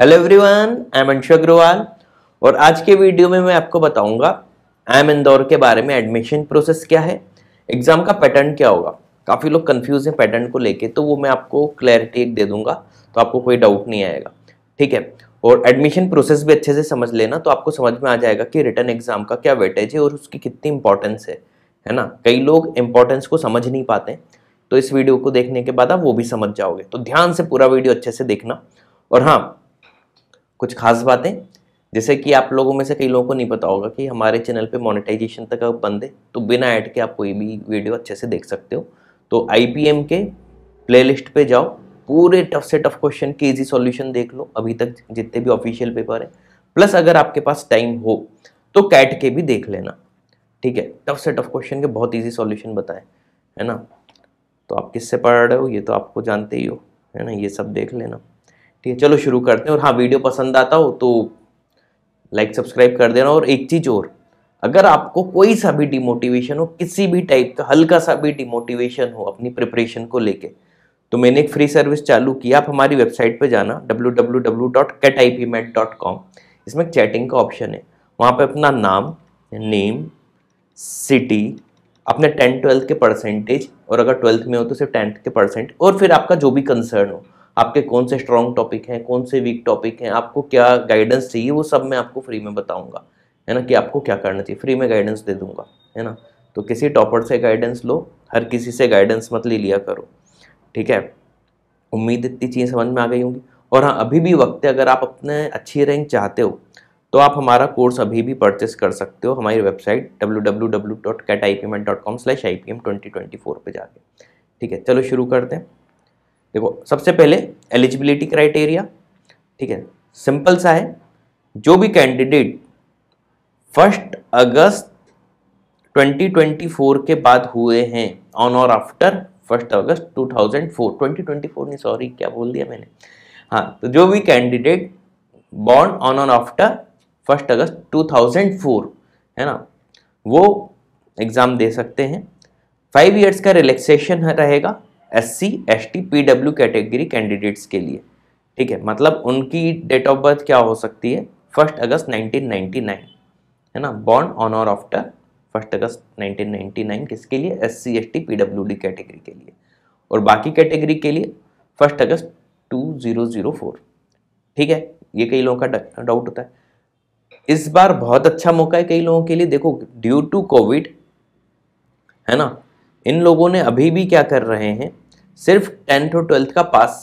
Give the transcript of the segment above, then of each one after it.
hello everyone I am Anshu Agrawal और आज के वीडियो में मैं आपको बताऊंगा आई एम इंदौर के बारे में एडमिशन प्रोसेस क्या है एग्ज़ाम का पैटर्न क्या होगा काफ़ी लोग कंफ्यूज हैं पैटर्न को लेके तो वो मैं आपको क्लैरिटी एक दे दूंगा तो आपको कोई डाउट नहीं आएगा ठीक है और एडमिशन प्रोसेस भी अच्छे से समझ लेना तो आपको समझ में आ जाएगा कि रिटर्न एग्ज़ाम का क्या वेटेज है और उसकी कितनी इंपॉर्टेंस है है ना कई लोग इंपॉर्टेंस को समझ नहीं पाते तो इस वीडियो को देखने के बाद आप वो भी समझ जाओगे तो ध्यान से पूरा वीडियो अच्छे से देखना और हाँ कुछ खास बातें जैसे कि आप लोगों में से कई लोगों को नहीं पता होगा कि हमारे चैनल पे मोनेटाइजेशन तक आप बंद है तो बिना ऐड के आप कोई भी वीडियो अच्छे से देख सकते हो तो आई के प्लेलिस्ट पे जाओ पूरे टफ से टफ क्वेश्चन के इजी सॉल्यूशन देख लो अभी तक जितने भी ऑफिशियल पेपर हैं प्लस अगर आपके पास टाइम हो तो कैट के भी देख लेना ठीक है टफ से टफ क्वेश्चन के बहुत ईजी सॉल्यूशन बताए है ना तो आप किससे पढ़ रहे हो ये तो आपको जानते ही हो है ना ये सब देख लेना ठीक है चलो शुरू करते हैं और हाँ वीडियो पसंद आता हो तो लाइक सब्सक्राइब कर देना और एक चीज़ और अगर आपको कोई सा भी डिमोटिवेशन हो किसी भी टाइप का हल्का सा भी डिमोटिवेशन हो अपनी प्रिपरेशन को लेके तो मैंने एक फ्री सर्विस चालू किया आप हमारी वेबसाइट पे जाना डब्ल्यू इसमें चैटिंग का ऑप्शन है वहाँ पे अपना नाम नेम सिटी अपने टेंथ ट्वेल्थ के परसेंटेज और अगर ट्वेल्थ में हो तो सिर्फ टेंथ के परसेंट और फिर आपका जो भी कंसर्न हो आपके कौन से स्ट्रॉन्ग टॉपिक हैं कौन से वीक टॉपिक हैं आपको क्या गाइडेंस चाहिए वो सब मैं आपको फ्री में बताऊंगा है ना कि आपको क्या करना चाहिए फ्री में गाइडेंस दे दूंगा है ना तो किसी टॉपर से गाइडेंस लो हर किसी से गाइडेंस मत ले लिया करो ठीक है उम्मीद इतनी चीज़ें समझ में आ गई होंगी और हाँ अभी भी वक्त है अगर आप अपने अच्छी रैंक चाहते हो तो आप हमारा कोर्स अभी भी परचेस कर सकते हो हमारी website W W W dot CAT I P M dot com slash I P M twenty twenty four पर जाके ठीक है चलो शुरू करते हैं देखो सबसे पहले एलिजिबिलिटी क्राइटेरिया ठीक है सिंपल सा है जो भी कैंडिडेट फर्स्ट अगस्त 2024 के बाद हुए हैं ऑन और आफ्टर फर्स्ट अगस्त 2004 2024 नहीं सॉरी क्या बोल दिया मैंने हाँ तो जो भी कैंडिडेट बॉर्न ऑन और आफ्टर फर्स्ट अगस्त 2004 है ना वो एग्ज़ाम दे सकते हैं फाइव इयर्स का रिलैक्सेशन रहेगा S C S T P W category candidates के लिए ठीक है मतलब उनकी डेट ऑफ बर्थ क्या हो सकती है फर्स्ट अगस्त 1999 है ना बॉर्न ऑन और आफ्टर फर्स्ट अगस्त 1999 किसके लिए S C S T P W D category के लिए और बाकी कैटेगरी के लिए फर्स्ट अगस्त 2004 ठीक है ये कई लोगों का डाउट होता है इस बार बहुत अच्छा मौका है कई लोगों के लिए देखो ड्यू टू कोविड है ना इन लोगों ने अभी भी क्या कर रहे हैं सिर्फ टेंथ और ट्वेल्थ का पास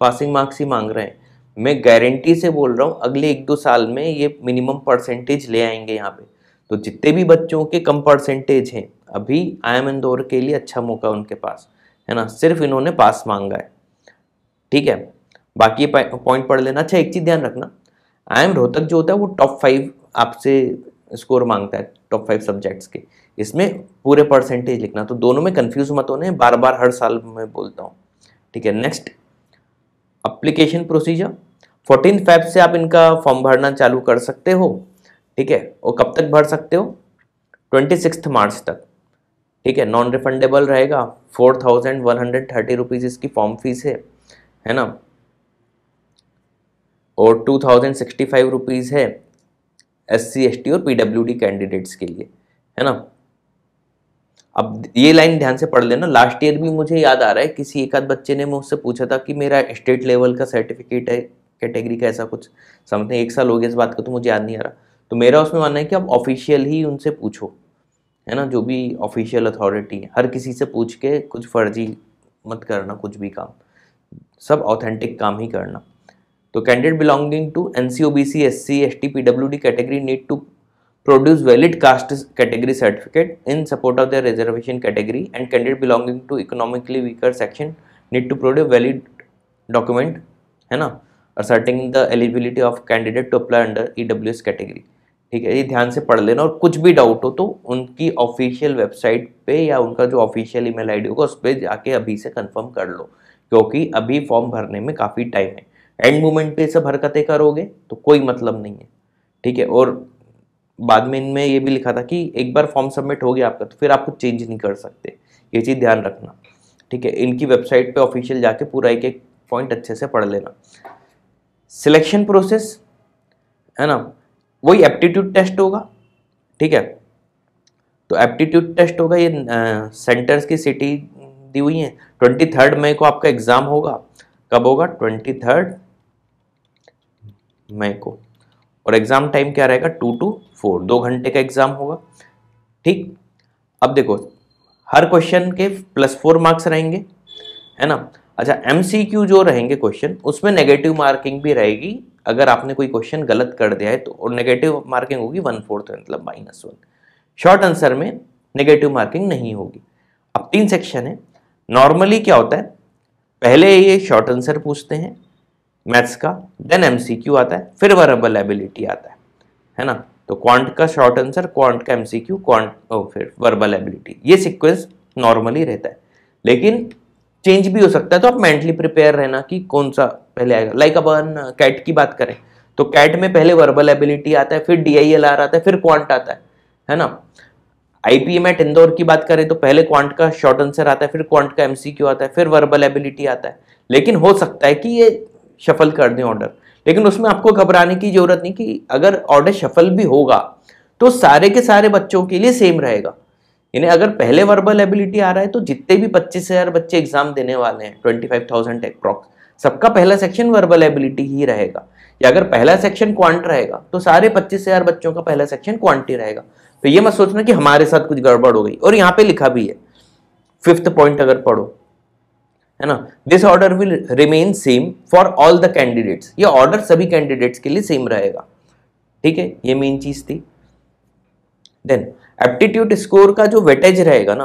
पासिंग मार्क्स ही मांग रहे हैं मैं गारंटी से बोल रहा हूँ अगले एक दो साल में ये मिनिमम परसेंटेज ले आएंगे यहाँ पे तो जितने भी बच्चों के कम परसेंटेज हैं अभी आई एम इंदौर के लिए अच्छा मौका उनके पास है ना सिर्फ इन्होंने पास मांगा है ठीक है बाकी पॉइंट पढ़ लेना अच्छा एक चीज़ ध्यान रखना आई एम रोहतक जो होता है वो टॉप फाइव आपसे स्कोर मांगता है टॉप फाइव सब्जेक्ट्स के इसमें पूरे परसेंटेज लिखना तो दोनों में कंफ्यूज मत होने बार बार हर साल मैं बोलता हूँ ठीक है next application procedure fourteen Feb से आप इनका फॉर्म भरना चालू कर सकते हो ठीक है और कब तक भर सकते हो ट्वेंटी सिक्स मार्च तक ठीक है नॉन रिफंडेबल रहेगा four thousand one hundred thirty rupees इसकी फॉर्म फीस है है ना और two thousand sixty five rupees है एस सी एस टी और पी डब्ल्यू डी कैंडिडेट्स के लिए है ना अब ये लाइन ध्यान से पढ़ लेना लास्ट ईयर भी मुझे याद आ रहा है किसी एक आध बच्चे ने मुझसे पूछा था कि मेरा स्टेट लेवल का सर्टिफिकेट है कैटेगरी का ऐसा कुछ समथिंग एक साल हो गया इस बात का तो मुझे याद नहीं आ रहा तो मेरा उसमें मानना है कि आप ऑफिशियल ही उनसे पूछो है ना जो भी ऑफिशियल अथॉरिटी है हर किसी से पूछ के कुछ फर्जी मत करना कुछ भी काम सब ऑथेंटिक काम ही करना तो candidate belonging to N C O B C S C S T P W D category need to produce valid caste category certificate in support of their reservation category and candidate belonging to economically weaker section need to produce valid document hai na asserting the eligibility of candidate to apply under EWS category theek hai ye dhyan se पढ़ lena aur kuch bhi doubt ho to unki official website pe ya unka jo official email id hoga us pe jaake abhi se confirm kar lo kyunki abhi form bharne mein kafi time hai end moment पे सब हरकतें करोगे तो कोई मतलब नहीं है ठीक है और बाद में इनमें ये भी लिखा था कि एक बार फॉर्म सबमिट हो गया आपका तो फिर आप कुछ चेंज नहीं कर सकते ये चीज़ ध्यान रखना ठीक है इनकी वेबसाइट पे ऑफिशियल जाके पूरा एक एक पॉइंट अच्छे से पढ़ लेना सिलेक्शन प्रोसेस है ना वही एप्टीट्यूड टेस्ट होगा ठीक है तो एप्टीट्यूड टेस्ट होगा ये सेंटर्स की सिटी दी हुई है ट्वेंटी थर्ड मई को आपका एग्ज़ाम होगा कब होगा ट्वेंटी थर्ड मई को और एग्ज़ाम टाइम क्या रहेगा टू टू फोर दो घंटे का एग्ज़ाम होगा ठीक अब देखो हर क्वेश्चन के प्लस फोर मार्क्स रहेंगे है ना अच्छा एम जो रहेंगे क्वेश्चन उसमें नेगेटिव मार्किंग भी रहेगी अगर आपने कोई क्वेश्चन गलत कर दिया है तो और नेगेटिव मार्किंग होगी वन फोर्थ मतलब माइनस वन शॉर्ट आंसर में नेगेटिव मार्किंग नहीं होगी अब तीन सेक्शन है नॉर्मली क्या होता है पहले ये शॉर्ट आंसर पूछते हैं मैथ्स का देन एमसीक्यू आता है फिर वर्बल एबिलिटी आता है है ना तो क्वांट का शॉर्ट आंसर क्वांट का एमसीक्यू क्वांट ओ फिर वर्बल एबिलिटी ये सीक्वेंस नॉर्मली रहता है लेकिन चेंज भी हो सकता है तो आप मेंटली प्रिपेयर रहना कि कौन सा पहले आएगा लाइक अब कैट की बात करें तो कैट में पहले वर्बल एबिलिटी आता है फिर डी आई एल आर आता है फिर क्वांट आता है है ना आईपीएम एट इंदौर की बात करें तो पहले क्वांट का शॉर्ट आंसर आता है फिर क्वांट का एमसीक्यू आता है फिर वर्बल एबिलिटी आता है लेकिन हो सकता है कि ये शफल कर दें ऑर्डर लेकिन उसमें आपको घबराने की ज़रूरत नहीं कि अगर ऑर्डर शफल भी होगा तो सारे के सारे बच्चों के लिए सेम रहेगा यानी अगर पहले वर्बल एबिलिटी आ रहा है तो जितने भी पच्चीस हज़ार बच्चे एग्जाम देने वाले हैं ट्वेंटी फाइव थाउजेंड अप्रॉक्स सबका पहला सेक्शन वर्बल एबिलिटी ही रहेगा या अगर पहला सेक्शन क्वांट रहेगा तो सारे पच्चीस हज़ार बच्चों का पहला सेक्शन क्वांटी रहेगा तो ये मत सोचना कि हमारे साथ कुछ गड़बड़ हो गई और यहाँ पे लिखा भी है फिफ्थ पॉइंट अगर पढ़ो है ना this order will remain same for all the candidates ये ऑर्डर सभी कैंडिडेट्स के लिए सेम रहेगा ठीक है ये मेन चीज थी देन एप्टीट्यूड स्कोर का जो वेटेज रहेगा ना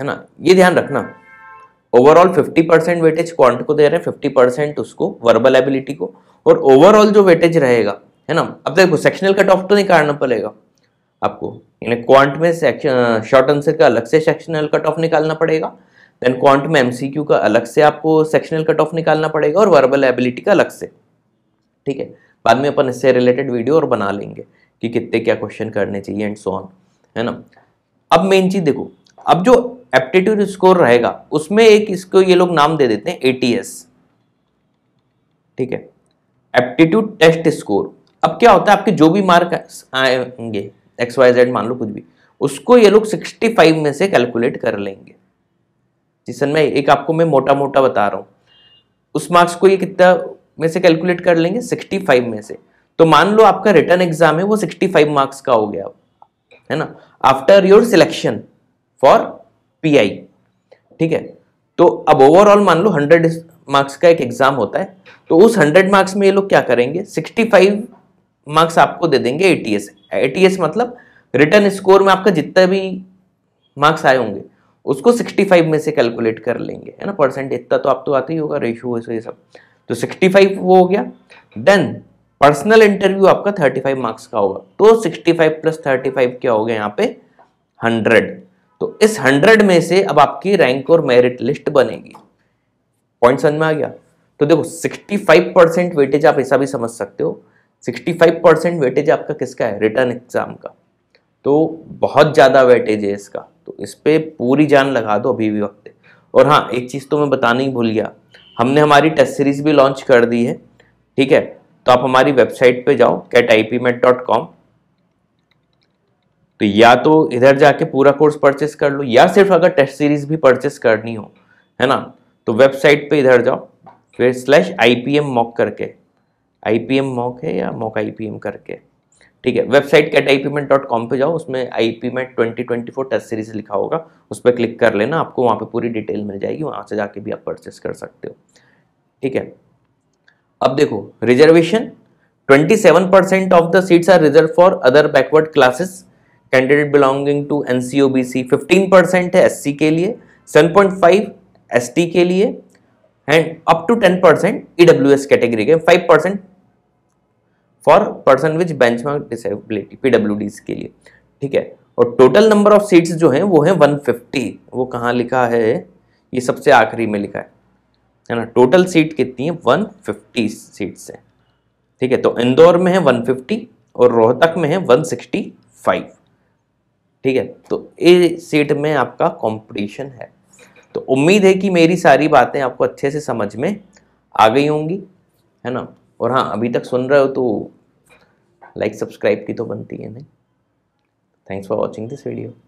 है ना ये ध्यान रखना ओवरऑल 50 परसेंट वेटेज क्वांट को दे रहे हैं 50 परसेंट उसको वर्बल एबिलिटी को और ओवरऑल जो वेटेज रहेगा है ना अब देखो सेक्शनल कट ऑफ तो नहीं काटना पड़ेगा आपको यानी क्वांट में शॉर्ट आंसर का अलग से सेक्शनल कट ऑफ निकालना पड़ेगा देन क्वांट में एमसीक्यू का अलग से आपको सेक्शनल कट ऑफ निकालना पड़ेगा और वर्बल एबिलिटी का अलग से ठीक है बाद में अपन इससे रिलेटेड वीडियो और बना लेंगे कि कितने क्या क्वेश्चन करने चाहिए एंड सो ऑन है ना अब मेन चीज़ देखो अब जो एप्टीट्यूड स्कोर रहेगा उसमें एक इसको ये लोग नाम दे देते हैं एटीएस ठीक है एप्टीट्यूड टेस्ट स्कोर अब क्या होता है आपके जो भी मार्क आएंगे एक्स वाई जेड मान लो कुछ भी उसको ये लोग 65 में से कैलकुलेट कर लेंगे जिसन में एक आपको मैं मोटा मोटा बता रहा हूँ उस मार्क्स को ये कितना में से कैलकुलेट कर लेंगे 65 में से तो मान लो आपका रिटर्न एग्जाम है वो 65 मार्क्स का हो गया है ना after your selection for PI ठीक है तो अब ओवरऑल मान लो 100 मार्क्स का एक एग्जाम होता है तो उस 100 मार्क्स में ये लोग क्या करेंगे 65 मार्क्स आपको दे देंगे एटीएस एटीएस मतलब रिटर्न स्कोर में आपका जितना भी मार्क्स आए होंगे उसको 65 में से कैलकुलेट कर लेंगे है ना परसेंट इतना तो आप तो आते ही होगा रेशियो ये सब तो 65 वो हो गया देन पर्सनल इंटरव्यू आपका 35 मार्क्स का होगा तो 65 प्लस 35 क्या हो गया यहाँ पे 100 तो इस 100 में से अब आपकी रैंक और मेरिट लिस्ट बनेगी पॉइंट समझ में आ गया तो देखो 65 परसेंट वेटेज आप ऐसा भी समझ सकते हो 65 परसेंट वेटेज आपका किसका है रिटर्न एग्जाम का तो बहुत ज़्यादा वेटेज है इसका तो इस पर पूरी जान लगा दो अभी भी वक्त और हाँ एक चीज़ तो मैं बताना ही भूल गया हमने हमारी टेस्ट सीरीज भी लॉन्च कर दी है ठीक है तो आप हमारी वेबसाइट पे जाओ CAT I P MAT dot com तो या तो इधर जाके पूरा कोर्स परचेस कर लो या सिर्फ अगर टेस्ट सीरीज भी परचेस करनी हो है ना तो वेबसाइट पे इधर जाओ फिर slash I P M mock करके आई पी एम मॉक है या मॉक आई पी एम करके ठीक है website CAT I dot com पर जाओ उसमें I P twenty twenty four test series लिखा होगा उस पर क्लिक कर लेना आपको वहाँ पे पूरी डिटेल मिल जाएगी वहाँ से जाके भी आप परचेस कर सकते हो ठीक है अब देखो reservation 27 percent of the seats are reserved for other backward classes candidate belonging to N C O B C fifteen percent है एस सी के लिए seven point five S T के लिए and up to ten percent E W S category के five percent for person which benchmark disability P W के लिए ठीक है और टोटल नंबर ऑफ सीट्स जो हैं वो है फिफ्टी वो कहाँ लिखा है ये सबसे आखिरी में लिखा है है ना टोटल सीट कितनी है 150 सीट्स हैं ठीक है तो इंदौर में है 150 और रोहतक में है 165 ठीक है तो ये सीट में आपका कंपटीशन है तो उम्मीद है कि मेरी सारी बातें आपको अच्छे से समझ में आ गई होंगी है ना और हाँ अभी तक सुन रहे हो तो लाइक सब्सक्राइब की तो बनती है नहीं thanks for watching this video